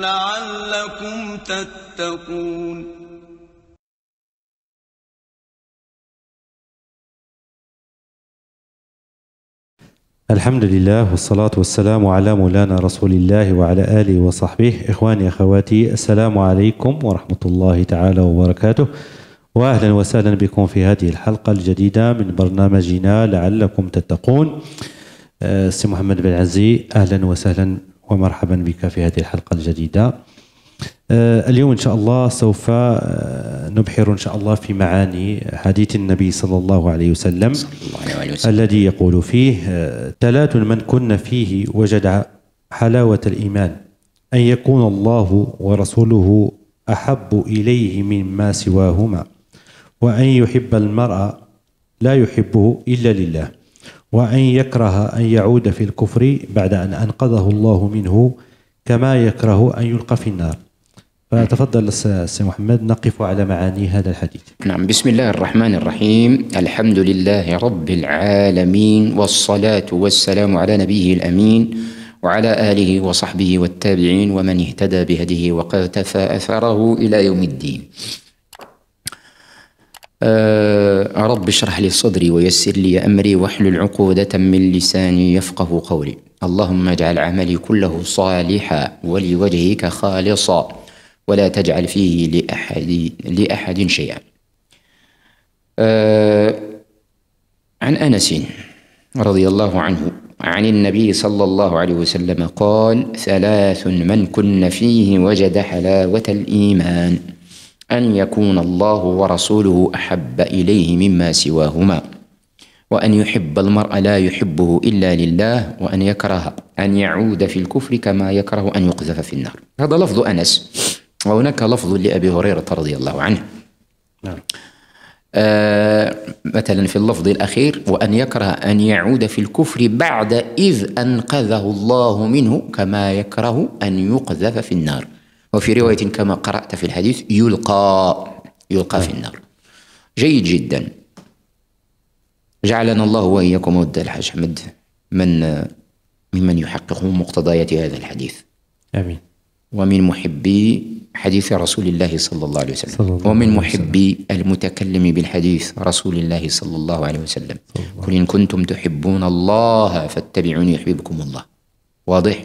لَعَلَّكُمْ تَتَّقُونَ الحمد لله والصلاة والسلام على مولانا رسول الله وعلى آله وصحبه إخواني أخواتي السلام عليكم ورحمة الله تعالى وبركاته وأهلا وسهلا بكم في هذه الحلقة الجديدة من برنامجنا لعلكم تتقون آه، سي محمد بن عزي أهلا وسهلا ومرحبا بك في هذه الحلقة الجديدة آه، اليوم إن شاء الله سوف آه، نبحر إن شاء الله في معاني حديث النبي صلى الله عليه وسلم, صلى الله عليه وسلم. الذي يقول فيه ثلاث آه، من كن فيه وجد حلاوة الإيمان أن يكون الله ورسوله أحب إليه مما سواهما وأن يحب المرأة لا يحبه إلا لله وأن يكره أن يعود في الكفر بعد أن أنقذه الله منه كما يكره أن يلقى في النار فتفضل السي محمد نقف على معاني هذا الحديث نعم بسم الله الرحمن الرحيم الحمد لله رب العالمين والصلاة والسلام على نبيه الأمين وعلى آله وصحبه والتابعين ومن اهتدى بهديه وقتفى أثره إلى يوم الدين آه رب اشرح لي صدري ويسر لي أمري واحلل عقودة من لساني يفقه قولي اللهم اجعل عملي كله صالحا ولوجهك خالصا ولا تجعل فيه لأحد, لأحد شيئا آه عن أنس رضي الله عنه عن النبي صلى الله عليه وسلم قال ثلاث من كن فيه وجد حلاوة الإيمان أن يكون الله ورسوله أحب إليه مما سواهما وأن يحب المرء لا يحبه إلا لله وأن يكره أن يعود في الكفر كما يكره أن يقذف في النار هذا لفظ أنس وهناك لفظ لأبي هريرة رضي الله عنه نعم. آه مثلا في اللفظ الأخير وأن يكره أن يعود في الكفر بعد إذ أنقذه الله منه كما يكره أن يقذف في النار وفي رواية كما قرأت في الحديث يلقى يلقى في النار جيد جدا جعلنا الله وإياكم ود الحاج حمد من ممن يحقق مقتضيات هذا الحديث آمين ومن محبي حديث رسول الله صلى الله عليه وسلم الله ومن محبي المتكلم بالحديث رسول الله صلى الله عليه وسلم قل إن كنتم تحبون الله فاتبعوني يحببكم الله واضح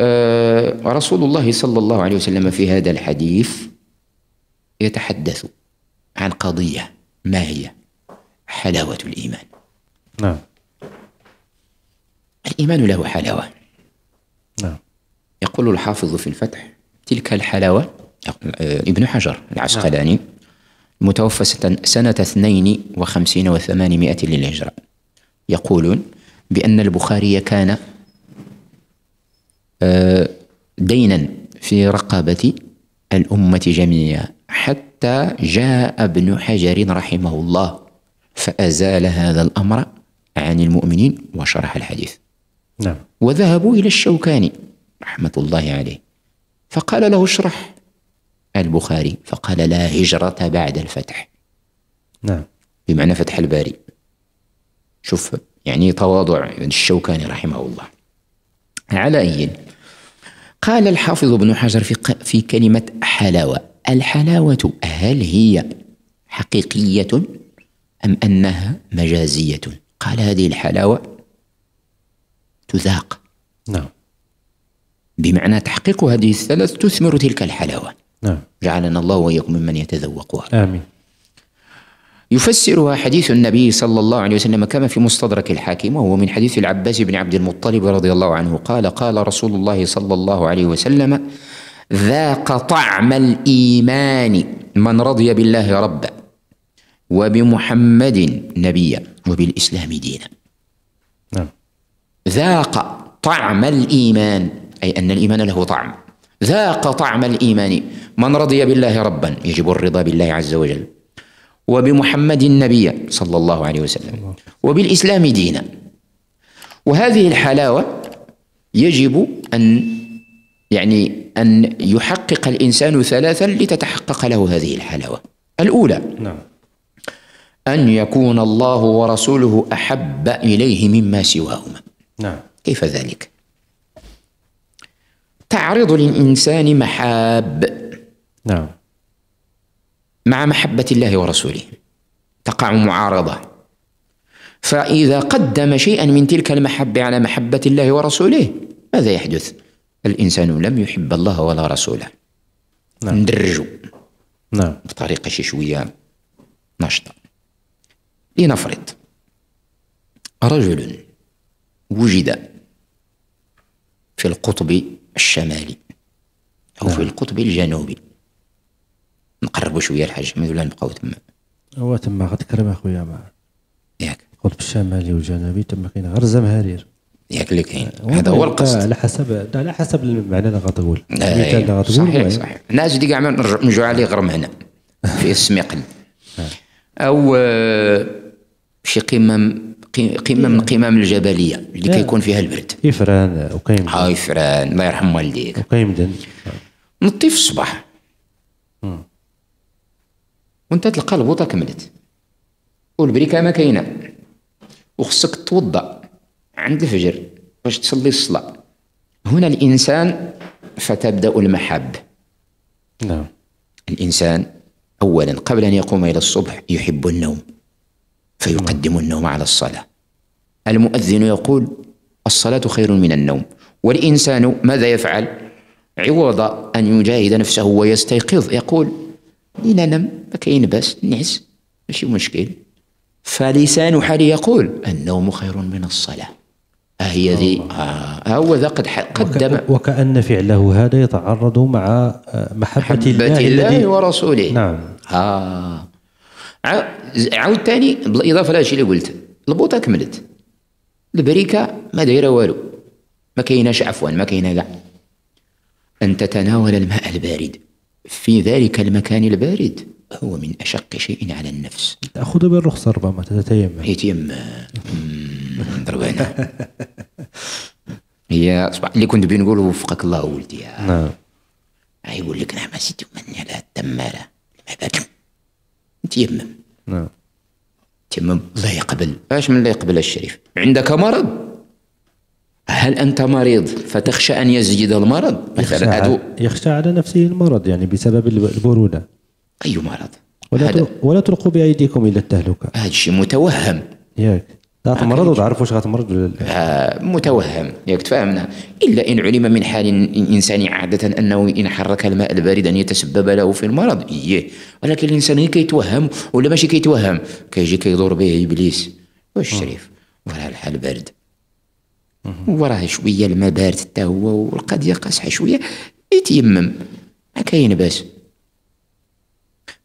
آه، رسول الله صلى الله عليه وسلم في هذا الحديث يتحدث عن قضية ما هي حلاوة الإيمان نعم الإيمان له حلاوة نعم يقول الحافظ في الفتح تلك الحلاوة آه، ابن حجر العسقلاني نعم. متوفى المتوفى سنة 52 و800 للهجرة يقول بأن البخاري كان آه، دينا في رقبة الأمة جميعا حتى جاء ابن حجر رحمه الله فأزال هذا الأمر عن المؤمنين وشرح الحديث نعم. وذهبوا إلى الشوكاني رحمة الله عليه فقال له اشرح البخاري فقال لا هجرة بعد الفتح نعم بمعنى فتح الباري شوف يعني تواضع الشوكاني رحمه الله على أي قال الحافظ ابن حجر في, في كلمة حلاوة الحلاوة هل هي حقيقية أم أنها مجازية قال هذه الحلاوة تذاق نعم بمعنى تحقيق هذه الثلاث تثمر تلك الحلاوة نعم جعلنا الله وإياكم ممن يتذوقها آمين يفسرها حديث النبي صلى الله عليه وسلم كما في مستدرك الحاكم وهو من حديث العباس بن عبد المطلب رضي الله عنه قال قال رسول الله صلى الله عليه وسلم ذاق طعم الايمان من رضي بالله ربا وبمحمد نبيا وبالاسلام دينا نعم. ذاق طعم الايمان اي ان الايمان له طعم ذاق طعم الايمان من رضي بالله ربا يجب الرضا بالله عز وجل وبمحمد نبيا صلى الله عليه وسلم وبالإسلام دينا وهذه الحلاوة يجب أن يعني أن يحقق الإنسان ثلاثا لتتحقق له هذه الحلاوة الأولى نعم. أن يكون الله ورسوله أحب إليه مما سواهما نعم. كيف ذلك؟ تعرض للإنسان محاب نعم مع محبة الله ورسوله تقع معارضة فإذا قدم شيئا من تلك المحبة على محبة الله ورسوله ماذا يحدث؟ الإنسان لم يحب الله ولا رسوله نعم. ندرجه نعم بطريقة شي شوية نشطة لنفرض رجل وجد في القطب الشمالي أو نعم. في القطب الجنوبي نقربوا شويه الحاج ما ولا نبقاو تما هو تما غتكرم اخويا مع ياك قلت بالشمالي والجنوبي تما كاين غير زمهرير ياك اللي كاين هذا هو القصد على حسب على حسب المعنى اللي غتقول إيه، المثال اللي غتقول صحيح صحيح اللي كاع ما نرجعوا عليه غير مهنا في السميقل آه. او آه، شي قمم قمم من إيه. القمم الجبليه اللي إيه. كيكون فيها البرد يفران وكاين هاي آه، يفران الله يرحم والديك وكيمدن نطي في الصباح وانت تلقى البوطه كملت والبريكه ما كاينه وخصك توضا عند الفجر باش تصلي الصلاه هنا الانسان فتبدا المحبه نعم الانسان اولا قبل ان يقوم الى الصبح يحب النوم فيقدم النوم على الصلاه المؤذن يقول الصلاه خير من النوم والانسان ماذا يفعل عوض ان يجاهد نفسه ويستيقظ يقول لين لم ما كاين باس نعس ماشي مشكل فلسان حالي يقول النوم خير من الصلاة أهي آه، ذي آه،, آه هو ذا قد قدم وك وكأن فعله هذا يتعرض مع آه، محبة, محبة الله, الله ورسوله نعم آه عاود ثاني بالإضافة لهذا الشيء اللي قلت البوطة كملت البريكة ما دايرة والو ما كايناش عفوا ما كاينه كاع أن تتناول الماء البارد في ذلك المكان البارد هو من أشق شيء على النفس تأخذ بالرخصة ربما تتيمم يتيمم ضربانا هي اللي كنت بنقول وفقك الله ولدي نعم يقول لك نعم سيدي من على التمارة تيمم نعم تيمم الله يقبل اش من لا يقبل الشريف عندك مرض هل أنت مريض فتخشى أن يزيد المرض مثلا عدو يخشى على نفسه المرض يعني بسبب البرودة أي مرض ولا هذا. ولا تلقوا بأيديكم إلى التهلكة هذا الشيء متوهم ياك غتمرض وتعرف واش غتمرض ولا آه، لا متوهم ياك تفاهمنا الا ان علم من حال الانسان عاده انه ان حرك الماء البارد ان يتسبب له في المرض ايه ولكن الانسان كيتوهم ولا ماشي كيتوهم كيجي كيدور به ابليس واش آه. شريف ولا الحال بارد وراه شويه الماء بارد حتى هو والقضيه قاصحه شويه يتيمم ما كاين باس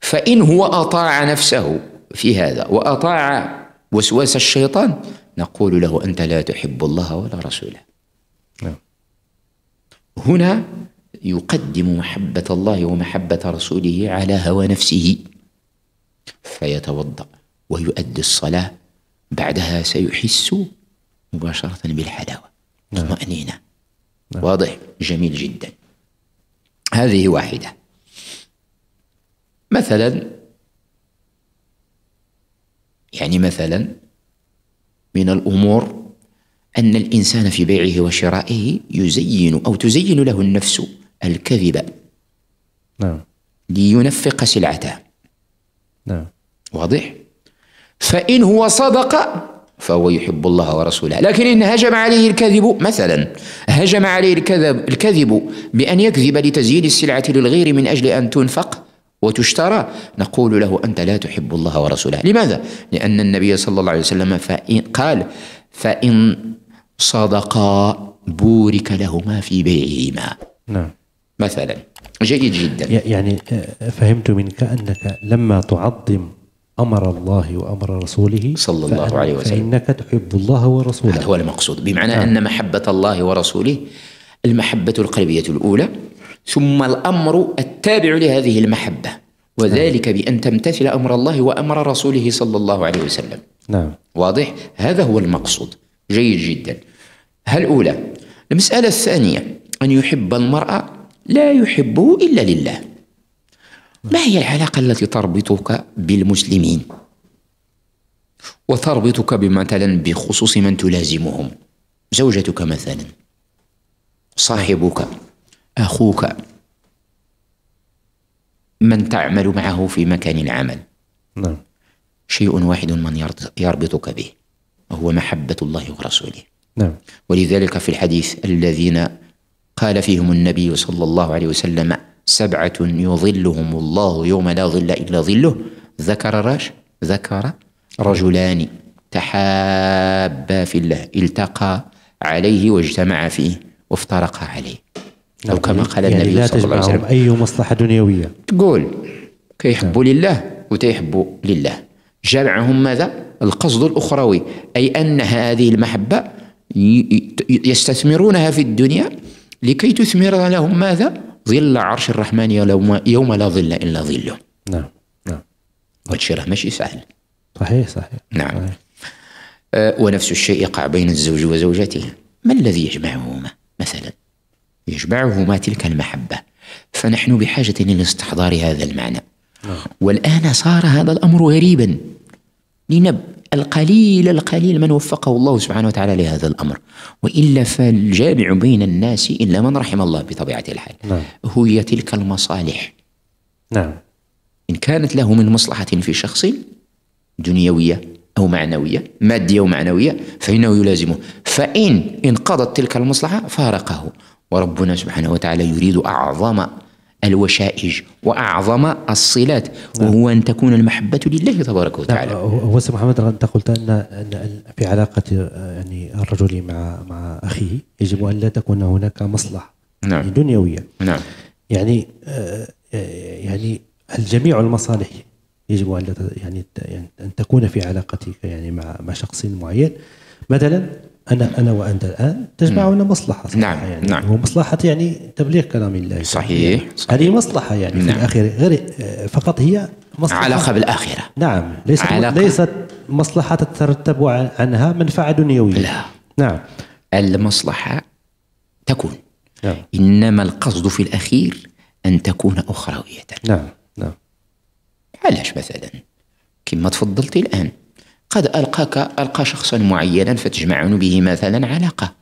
فان هو اطاع نفسه في هذا واطاع وسواس الشيطان نقول له انت لا تحب الله ولا رسوله نعم. هنا يقدم محبه الله ومحبه رسوله على هوى نفسه فيتوضا ويؤدي الصلاه بعدها سيحس مباشرة بالحلاوة نعم. طمأنينة نعم. واضح جميل جدا هذه واحدة مثلا يعني مثلا من الأمور أن الإنسان في بيعه وشرائه يزين أو تزين له النفس الكذب نعم لينفق سلعته نعم واضح فإن هو صدق فهو يحب الله ورسوله لكن إن هجم عليه الكذب مثلا هجم عليه الكذب, الكذب بأن يكذب لتزيين السلعة للغير من أجل أن تنفق وتشترى نقول له أنت لا تحب الله ورسوله لماذا؟ لأن النبي صلى الله عليه وسلم فإن قال فإن صدقا بورك لهما في بيعهما نعم مثلا جيد جدا يعني آه، فهمت منك أنك لما تعظم امر الله وامر رسوله صلى الله عليه وسلم فانك تحب الله ورسوله هذا هو المقصود بمعنى آه. ان محبه الله ورسوله المحبه القلبيه الاولى ثم الامر التابع لهذه المحبه وذلك آه. بان تمتثل امر الله وامر رسوله صلى الله عليه وسلم نعم واضح هذا هو المقصود جيد جدا الأولى المسألة الثانية أن يحب المرأة لا يحبه إلا لله ما هي العلاقة التي تربطك بالمسلمين وتربطك مثلا بخصوص من تلازمهم زوجتك مثلا صاحبك أخوك من تعمل معه في مكان العمل نعم شيء واحد من يربطك به وهو محبة الله ورسوله نعم ولذلك في الحديث الذين قال فيهم النبي صلى الله عليه وسلم سبعة يظلهم الله يوم لا ظل إلا ظله ذكر راش ذكر رجلان تحابا في الله التقى عليه واجتمع فيه وافترقا عليه أو نعم، كما قال يعني النبي صلى الله عليه وسلم أي مصلحة دنيوية تقول كيحبوا نعم. لله وتيحبوا لله جمعهم ماذا؟ القصد الأخروي أي أن هذه المحبة يستثمرونها في الدنيا لكي تثمر لهم ماذا؟ ظل عرش الرحمن يوم لا ظل إلا ظله نعم نعم وهالشيء راه ماشي سهل صحيح صحيح نعم صحيح. آه ونفس الشيء يقع بين الزوج وزوجته ما الذي يجمعهما مثلا يجمعهما تلك المحبة فنحن بحاجة لاستحضار هذا المعنى نعم. والآن صار هذا الأمر غريبا لنب القليل القليل من وفقه الله سبحانه وتعالى لهذا الأمر وإلا فالجامع بين الناس إلا من رحم الله بطبيعة الحال نعم. هي تلك المصالح نعم إن كانت له من مصلحة في شخص دنيوية أو معنوية مادية ومعنوية فإنه يلازمه فإن انقضت تلك المصلحة فارقه وربنا سبحانه وتعالى يريد أعظم الوشائج واعظم الصلات وهو ان تكون المحبه لله تبارك نعم، وتعالى. هو سي محمد انت قلت ان في علاقه يعني الرجل مع مع اخيه يجب ان لا تكون هناك مصلحه نعم. دنيويه. نعم. يعني آه، آه، يعني الجميع المصالح يجب ان يعني, يعني ان تكون في علاقتك يعني مع مع شخص معين مثلا انا انا وانت الان تجمعنا مصلحه صحيح نعم يعني نعم ومصلحه يعني تبليغ كلام الله صحيح, يعني صحيح هذه مصلحه يعني نعم. في الاخير غير آه، فقط هي مصلحه علاقه بالاخره نعم ليست علاقة. ليست مصلحه تترتب عنها منفعه دنيويه لا نعم المصلحه تكون نعم. انما القصد في الاخير ان تكون اخرويه نعم نعم علاش مثلا كما تفضلت الان قد ألقاك ألقى شخصا معينا فتجمع به مثلا علاقة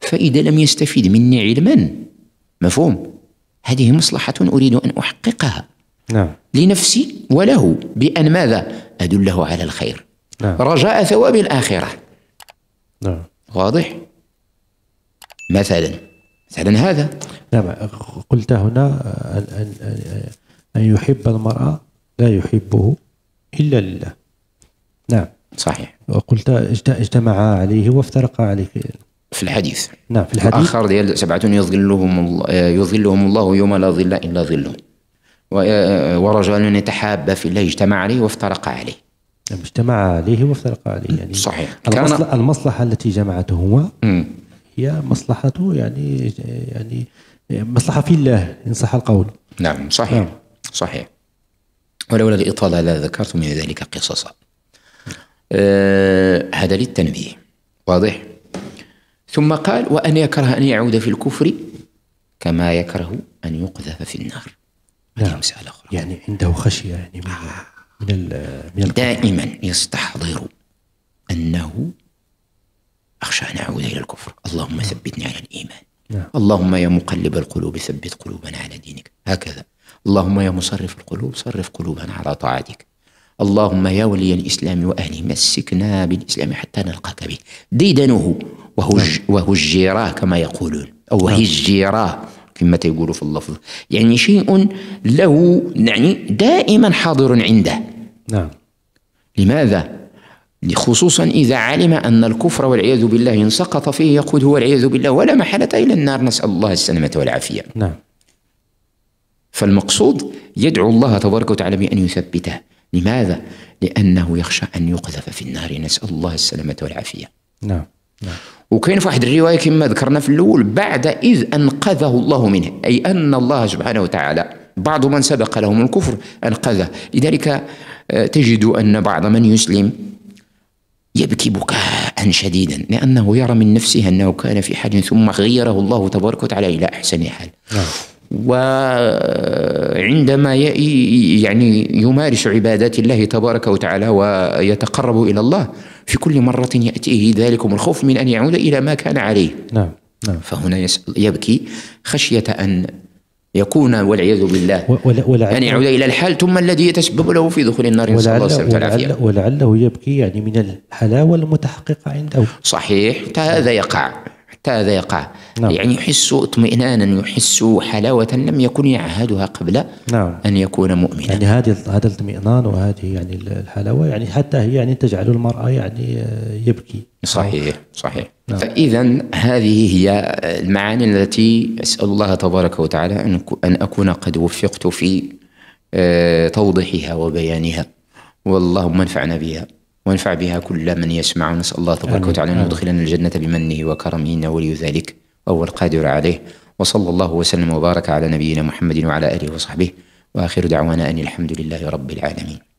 فإذا لم يستفيد مني علما مفهوم هذه مصلحة أريد أن أحققها نعم. لنفسي وله بأن ماذا أدله على الخير نعم. رجاء ثواب الآخرة نعم. واضح مثلا مثلا هذا نعم قلت هنا أن, أن, أن يحب المرأة لا يحبه إلا لله نعم صحيح وقلت اجتمعا عليه وافترقا عليه في الحديث نعم في الحديث الاخر ديال سبعه يظلهم يظلهم الله يوم لا ظل الا ظله ورجل يتحاب في الله اجتمع عليه وافترق عليه نعم، اجتمع عليه وافترق عليه يعني صحيح المصلحة, كان... المصلحه التي جمعتهما هي مصلحته يعني يعني مصلحه في الله ان صح القول نعم صحيح نعم. صحيح ولولا الاطاله لا ذكرت من ذلك قصصا آه هذا للتنبيه واضح ثم قال وأن يكره أن يعود في الكفر كما يكره أن يقذف في النار هذه نعم. مسألة أخرى يعني عنده خشية يعني من, آه. من, من دائما يستحضر أنه أخشى أن أعود إلى الكفر اللهم نعم. ثبتني على الإيمان نعم. اللهم يا مقلب القلوب ثبت قلوبنا على دينك هكذا اللهم يا مصرف القلوب صرف قلوبنا على طاعتك اللهم يا ولي الإسلام وأهله مسكنا بالإسلام حتى نلقاك به ديدنه وهج نعم. وهجيراه كما يقولون أو نعم. هجيراه كما تقولوا في اللفظ يعني شيء له يعني دائما حاضر عنده نعم لماذا؟ خصوصا إذا علم أن الكفر والعياذ بالله إن سقط فيه يقود هو العياذ بالله ولا محالة إلى النار نسأل الله السلامة والعافية نعم فالمقصود يدعو الله تبارك وتعالى بأن يثبته لماذا؟ لأنه يخشى أن يقذف في النار نسأل الله السلامة والعافية نعم نعم. وكاين في واحد الروايه كما ذكرنا في الاول بعد اذ انقذه الله منه اي ان الله سبحانه وتعالى بعض من سبق لهم الكفر انقذه لذلك آه، تجد ان بعض من يسلم يبكي بكاء شديدا لانه يرى من نفسه انه كان في حال ثم غيره الله تبارك وتعالى الى احسن حال نعم. وعندما يعني يمارس عبادات الله تبارك وتعالى ويتقرب الى الله في كل مره ياتيه ذلكم الخوف من ان يعود الى ما كان عليه نعم نعم فهنا يبكي خشيه ان يكون والعياذ بالله ولا يعني يعود الى الحال ثم الذي يتسبب له في دخول النار نسال الله السلامه والعافيه ولعله يبكي يعني من الحلاوه المتحققه عنده صحيح هذا يقع هذا يقع نعم. يعني يحس اطمئنانا يحس حلاوة لم يكن يعهدها قبل نعم. أن يكون مؤمنا يعني هذه هذا الاطمئنان وهذه يعني الحلاوة يعني حتى هي يعني تجعل المرأة يعني آه، يبكي صحيح صحيح نعم. فإذا هذه هي المعاني التي أسأل الله تبارك وتعالى أن أن أكون قد وفقت في آه، توضيحها وبيانها واللهم انفعنا بها وانفع بها كل من يسمع نسأل الله تبارك وتعالى أن يدخلنا الجنة بمنه وكرمه إنه ولي ذلك وهو القادر عليه وصلى الله وسلم وبارك على نبينا محمد وعلى آله وصحبه وآخر دعوانا أن الحمد لله رب العالمين